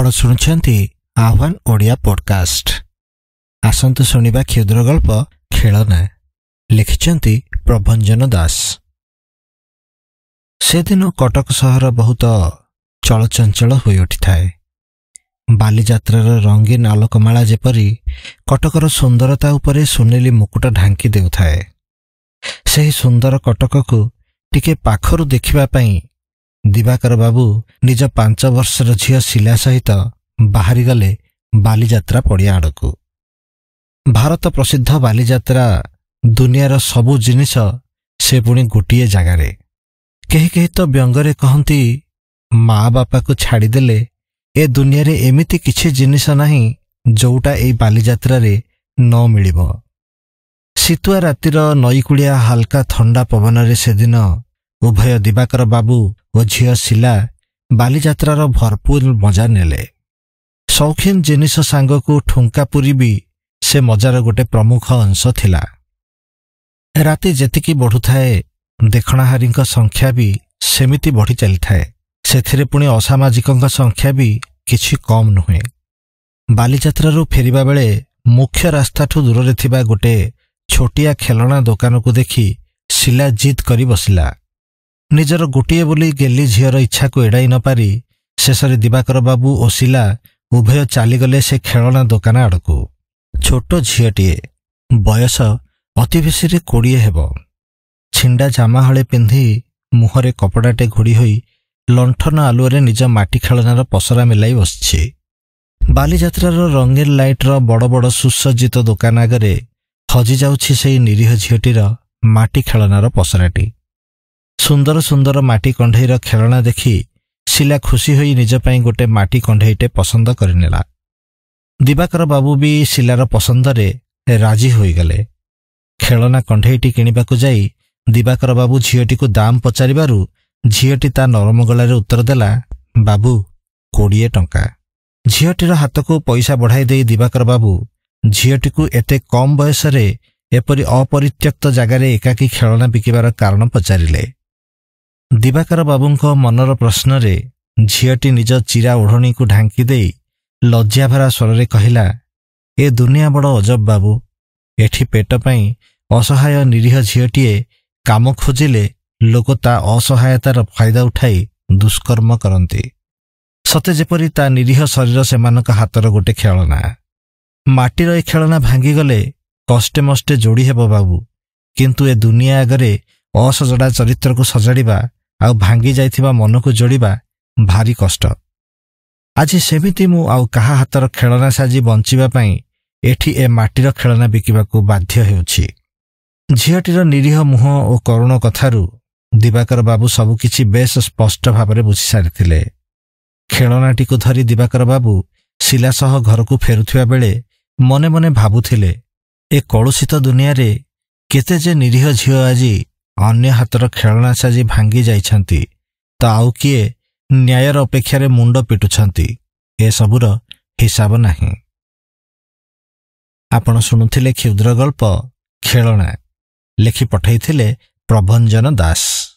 ଆପଣ ଶୁଣୁଛନ୍ତି ଆହ୍ୱାନ ଓଡ଼ିଆ ପଡ଼କାଷ୍ଟ ଆସନ୍ତୁ ଶୁଣିବା କ୍ଷୁଦ୍ର ଗଳ୍ପ ଖେଳନା ଲେଖିଛନ୍ତି ପ୍ରଭଞ୍ଜନ ଦାସ ସେଦିନ କଟକ ସହର ବହୁତ ଚଳଚଞ୍ଚଳ ହୋଇଉଠିଥାଏ ବାଲିଯାତ୍ରାର ରଙ୍ଗୀନ ଆଲୋକମାଳା ଯେପରି କଟକର ସୁନ୍ଦରତା ଉପରେ ସୁନେଲି ମୁକୁଟ ଢାଙ୍କି ଦେଉଥାଏ ସେହି ସୁନ୍ଦର କଟକକୁ ଟିକେ ପାଖରୁ ଦେଖିବା ପାଇଁ ଦିବାକର ବାବୁ ନିଜ ପାଞ୍ଚ ବର୍ଷର ଝିଅ ଶିଲା ସହିତ ବାହାରିଗଲେ ବାଲିଯାତ୍ରା ପଡ଼ିଆ ଆଡ଼କୁ ଭାରତ ପ୍ରସିଦ୍ଧ ବାଲିଯାତ୍ରା ଦୁନିଆର ସବୁ ଜିନିଷ ସେ ପୁଣି ଗୋଟିଏ ଜାଗାରେ କେହି କେହି ତ ବ୍ୟଙ୍ଗରେ କହନ୍ତି ମା ବାପାକୁ ଛାଡ଼ିଦେଲେ ଏ ଦୁନିଆରେ ଏମିତି କିଛି ଜିନିଷ ନାହିଁ ଯେଉଁଟା ଏଇ ବାଲିଯାତ୍ରାରେ ନ ମିଳିବ ଶୀତୁଆ ରାତିର ନଈକୁଳିଆ ହାଲକା ଥଣ୍ଡା ପବନରେ ସେଦିନ ଉଭୟ ଦିବାକର ବାବୁ ଓ ଝିଅ ଶିଲା ବାଲିଯାତ୍ରାର ଭରପୁର ମଜା ନେଲେ ସୌଖୀନ ଜିନିଷ ସାଙ୍ଗକୁ ଠୁଙ୍କା ପୁରୀ ବି ସେ ମଜାର ଗୋଟେ ପ୍ରମୁଖ ଅଂଶ ଥିଲା ରାତି ଯେତିକି ବଢ଼ୁଥାଏ ଦେଖଣାହାରୀଙ୍କ ସଂଖ୍ୟା ବି ସେମିତି ବଢ଼ି ଚାଲିଥାଏ ସେଥିରେ ପୁଣି ଅସାମାଜିକଙ୍କ ସଂଖ୍ୟା ବି କିଛି କମ୍ ନୁହେଁ ବାଲିଯାତ୍ରାରୁ ଫେରିବା ବେଳେ ମୁଖ୍ୟ ରାସ୍ତାଠୁ ଦୂରରେ ଥିବା ଗୋଟେ ଛୋଟିଆ ଖେଳଣା ଦୋକାନକୁ ଦେଖି ଶିଲା ଜିଦ୍ କରି ବସିଲା ନିଜର ଗୋଟିଏ ବୋଲି ଗେଲି ଝିଅର ଇଚ୍ଛାକୁ ଏଡ଼ାଇ ନ ପାରି ଶେଷରେ ଦିବାକର ବାବୁ ଓ ଶିଲା ଉଭୟ ଚାଲିଗଲେ ସେ ଖେଳଣା ଦୋକାନ ଆଡ଼କୁ ଛୋଟ ଝିଅଟିଏ ବୟସ ଅତି ବେଶୀରେ କୋଡ଼ିଏ ହେବ ଛିଣ୍ଡା ଜାମାହଳେ ପିନ୍ଧି ମୁହଁରେ କପଡ଼ାଟେ ଘୋଡ଼ି ହୋଇ ଲଣ୍ଠନ ଆଲୁଅରେ ନିଜ ମାଟି ଖେଳନାର ପସରା ମିଲାଇ ବସିଛି ବାଲିଯାତ୍ରାର ରଙ୍ଗୀନ ଲାଇଟ୍ର ବଡ଼ ବଡ଼ ସୁସଜ୍ଜିତ ଦୋକାନ ଆଗରେ ହଜିଯାଉଛି ସେହି ନିରୀହ ଝିଅଟିର ମାଟି ଖେଳନାର ପସରାଟି ସୁନ୍ଦର ସୁନ୍ଦର ମାଟି କଣ୍ଢେଇର ଖେଳଣା ଦେଖି ଶିଲା ଖୁସି ହୋଇ ନିଜ ପାଇଁ ଗୋଟେ ମାଟି କଣ୍ଢେଇଟେ ପସନ୍ଦ କରିନେଲା ଦିବାକର ବାବୁ ବି ଶିଲାର ପସନ୍ଦରେ ରାଜି ହୋଇଗଲେ ଖେଳନା କଣ୍ଢେଇଟି କିଣିବାକୁ ଯାଇ ଦିବାକର ବାବୁ ଝିଅଟିକୁ ଦାମ୍ ପଚାରିବାରୁ ଝିଅଟି ତା ନରମ ଗଳାରେ ଉତ୍ତର ଦେଲା ବାବୁ କୋଡ଼ିଏ ଟଙ୍କା ଝିଅଟିର ହାତକୁ ପଇସା ବଢ଼ାଇ ଦେଇ ଦିବାକର ବାବୁ ଝିଅଟିକୁ ଏତେ କମ୍ ବୟସରେ ଏପରି ଅପରିତ୍ୟକ୍ତ ଜାଗାରେ ଏକାକୀ ଖେଳନା ବିକିବାର କାରଣ ପଚାରିଲେ ଦିବାକର ବାବୁଙ୍କ ମନର ପ୍ରଶ୍ନରେ ଝିଅଟି ନିଜ ଚିରା ଓଢ଼ଣୀକୁ ଢାଙ୍କି ଦେଇ ଲଜ୍ଜାଭରା ସ୍ୱରରେ କହିଲା ଏ ଦୁନିଆ ବଡ଼ ଅଜବ ବାବୁ ଏଠି ପେଟ ପାଇଁ ଅସହାୟ ନିରୀହ ଝିଅଟିଏ କାମ ଖୋଜିଲେ ଲୋକ ତା ଅସହାୟତାର ଫାଇଦା ଉଠାଇ ଦୁଷ୍କର୍ମ କରନ୍ତି ସତେ ଯେପରି ତା ନିରୀହ ଶରୀର ସେମାନଙ୍କ ହାତର ଗୋଟିଏ ଖେଳନା ମାଟିର ଏ ଖେଳନା ଭାଙ୍ଗିଗଲେ କଷ୍ଟେ ମଷ୍ଟେ ଯୋଡ଼ି ହେବ ବାବୁ କିନ୍ତୁ ଏ ଦୁନିଆ ଆଗରେ ଅସଜଡ଼ା ଚରିତ୍ରକୁ ସଜାଡ଼ିବା ଆଉ ଭାଙ୍ଗି ଯାଇଥିବା ମନକୁ ଯୋଡ଼ିବା ଭାରି କଷ୍ଟ ଆଜି ସେମିତି ମୁଁ ଆଉ କାହା ହାତର ଖେଳନା ସାଜି ବଞ୍ଚିବା ପାଇଁ ଏଠି ଏ ମାଟିର ଖେଳନା ବିକିବାକୁ ବାଧ୍ୟ ହେଉଛି ଝିଅଟିର ନିରୀହ ମୁହଁ ଓ କରୁଣ କଥାରୁ ଦିବାକର ବାବୁ ସବୁକିଛି ବେଶ ସ୍ପଷ୍ଟ ଭାବରେ ବୁଝିସାରିଥିଲେ ଖେଳନାଟିକୁ ଧରି ଦିବାକର ବାବୁ ଶିଲା ସହ ଘରକୁ ଫେରୁଥିବା ବେଳେ ମନେ ମନେ ଭାବୁଥିଲେ ଏ କଳୁଷିତ ଦୁନିଆରେ କେତେ ଯେ ନିରୀହ ଝିଅ ଆଜି ଅନ୍ୟ ହାତର ଖେଳନା ସାଜି ଭାଙ୍ଗି ଯାଇଛନ୍ତି ତ ଆଉ କିଏ ନ୍ୟାୟର ଅପେକ୍ଷାରେ ମୁଣ୍ଡ ପିଟୁଛନ୍ତି ଏସବୁର ହିସାବ ନାହିଁ ଆପଣ ଶୁଣୁଥିଲେ କ୍ଷୁଦ୍ର ଗଳ୍ପ ଖେଳଣା ଲେଖି ପଠାଇଥିଲେ ପ୍ରଭଞ୍ଜନ ଦାସ